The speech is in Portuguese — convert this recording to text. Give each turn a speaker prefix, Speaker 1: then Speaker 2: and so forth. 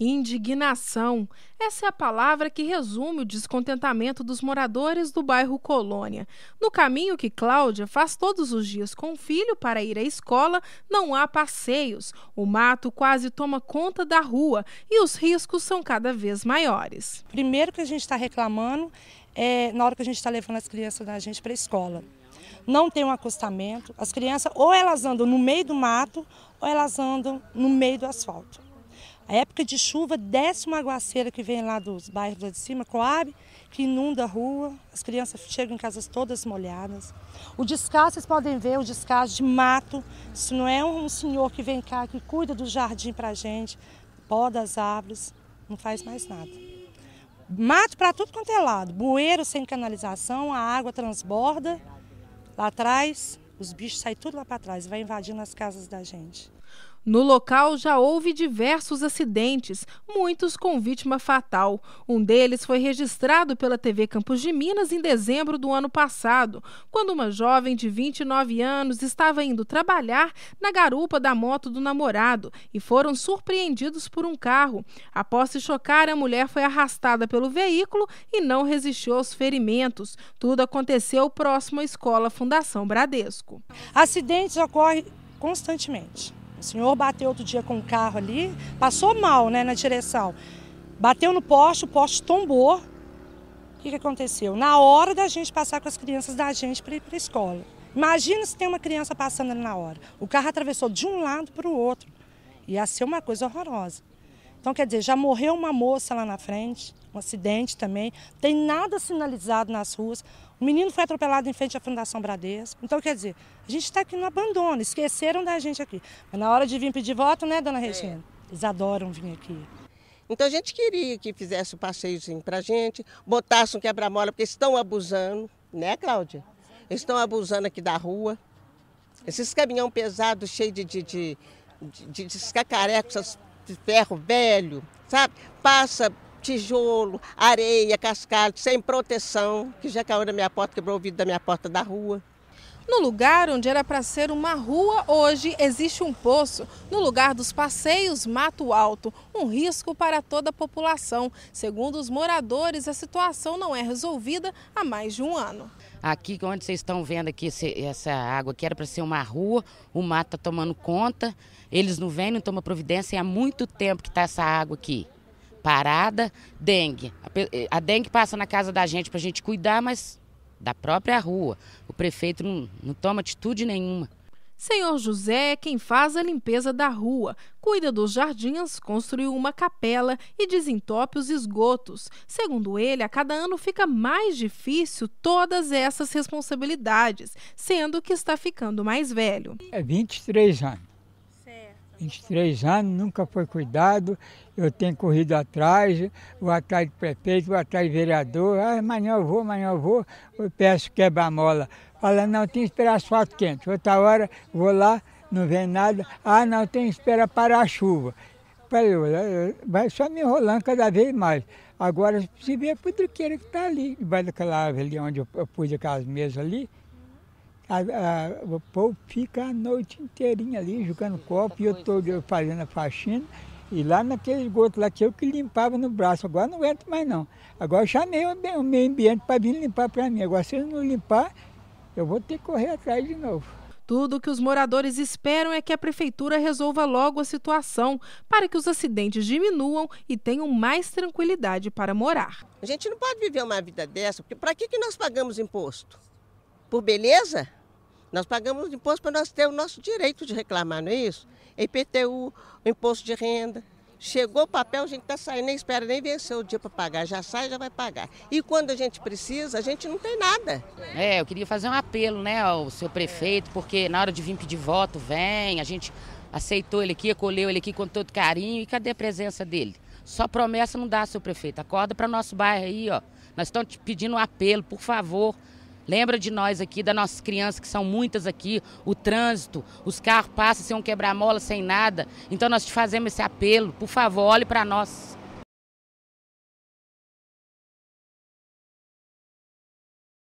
Speaker 1: Indignação. Essa é a palavra que resume o descontentamento dos moradores do bairro Colônia. No caminho que Cláudia faz todos os dias com o filho para ir à escola, não há passeios. O mato quase toma conta da
Speaker 2: rua e os riscos são cada vez maiores. Primeiro que a gente está reclamando é na hora que a gente está levando as crianças da gente para a escola não tem um acostamento. As crianças ou elas andam no meio do mato ou elas andam no meio do asfalto. A época de chuva desce uma aguaceira que vem lá dos bairros lá de cima, Coab, que inunda a rua, as crianças chegam em casa todas molhadas. O descaso, vocês podem ver, o descaso de mato, se não é um senhor que vem cá, que cuida do jardim pra gente, poda as árvores, não faz mais nada. Mato para tudo quanto é lado, bueiro sem canalização, a água transborda lá atrás, os bichos saem tudo lá para trás, vai invadindo as casas da gente.
Speaker 1: No local já houve diversos acidentes, muitos com vítima fatal. Um deles foi registrado pela TV Campos de Minas em dezembro do ano passado, quando uma jovem de 29 anos estava indo trabalhar na garupa da moto do namorado e foram surpreendidos por um carro. Após se chocar, a mulher foi arrastada pelo veículo e não resistiu aos ferimentos. Tudo aconteceu próximo à escola Fundação Bradesco. Acidentes
Speaker 2: ocorrem constantemente. O senhor bateu outro dia com um carro ali, passou mal né, na direção. Bateu no poste, o poste tombou. O que, que aconteceu? Na hora da gente passar com as crianças da gente para ir para a escola. Imagina se tem uma criança passando ali na hora. O carro atravessou de um lado para o outro. Ia ser uma coisa horrorosa. Então, quer dizer, já morreu uma moça lá na frente, um acidente também. Tem nada sinalizado nas ruas. O menino foi atropelado em frente à Fundação Bradesco. Então, quer dizer, a gente está aqui no
Speaker 3: abandono, esqueceram da gente aqui. Mas na hora de
Speaker 2: vir pedir voto, né, dona é. Regina? É. Eles adoram vir
Speaker 3: aqui. Então a gente queria que fizesse o um passeiozinho a gente, botasse um quebra-mola, porque estão abusando, né, Cláudia? Estão abusando aqui da rua. Esses caminhão pesado, cheio de, de, de, de, de cacarecos, de ferro velho, sabe? Passa tijolo, areia, cascalho, sem proteção, que já caiu na minha porta, quebrou o vidro da minha porta da rua. No lugar onde era para ser
Speaker 1: uma rua, hoje existe um poço. No lugar dos passeios, mato alto. Um risco para toda a população. Segundo os moradores, a situação não é resolvida há mais de um ano.
Speaker 4: Aqui, onde vocês estão vendo aqui esse, essa água, que era para ser uma rua, o mato está tomando conta. Eles não vêm, não tomam providência. E há muito tempo que está essa água aqui parada, dengue. A, eh, a dengue passa na casa da gente para a gente cuidar, mas da própria rua. O prefeito não, não toma atitude nenhuma. Senhor José é quem faz a limpeza da rua, cuida dos jardins, construiu
Speaker 1: uma capela e desentope os esgotos. Segundo ele, a cada ano fica mais difícil todas essas responsabilidades, sendo que está ficando mais velho.
Speaker 5: É 23 anos. 23 anos, nunca foi cuidado, eu tenho corrido atrás, vou atrás de prefeito, vou atrás de vereador, ah, amanhã eu vou, amanhã eu vou, eu peço quebra-mola. Fala, não, tem que esperar asfalto quente, outra hora vou lá, não vem nada, ah, não, tem que esperar parar a chuva. Falei, vai só me enrolando cada vez mais. Agora, se vê a é pudriqueira que está ali, debaixo daquela árvore ali, onde eu, eu pus aquelas mesas ali, a, a, o povo fica a noite inteirinha ali jogando copo e eu estou né? fazendo a faxina. E lá naquele esgoto lá que eu que limpava no braço, agora não aguento mais não. Agora eu chamei o meio ambiente para vir limpar para mim. Agora se eu não limpar, eu vou ter que correr atrás de novo. Tudo o que
Speaker 1: os moradores esperam é que a prefeitura resolva logo a situação, para que os acidentes
Speaker 3: diminuam e tenham mais tranquilidade para morar. A gente não pode viver uma vida dessa, porque para que, que nós pagamos imposto? Por beleza? Nós pagamos imposto para nós ter o nosso direito de reclamar, não é isso? IPTU, imposto de renda. Chegou o papel, a gente está saindo, nem espera nem vencer o dia para pagar, já sai, já vai pagar. E quando a gente precisa, a gente não tem nada.
Speaker 4: É, eu queria fazer um apelo né, ao seu prefeito, porque na hora de vir pedir voto, vem, a gente aceitou ele aqui, acolheu ele aqui com todo carinho, e cadê a presença dele? Só promessa não dá, seu prefeito. Acorda para o nosso bairro aí, ó. Nós estamos te pedindo um apelo, por favor, Lembra de nós aqui, das nossas crianças, que são muitas aqui, o trânsito, os carros passam sem um quebrar mola sem nada. Então nós te fazemos esse apelo, por favor, olhe
Speaker 5: para nós.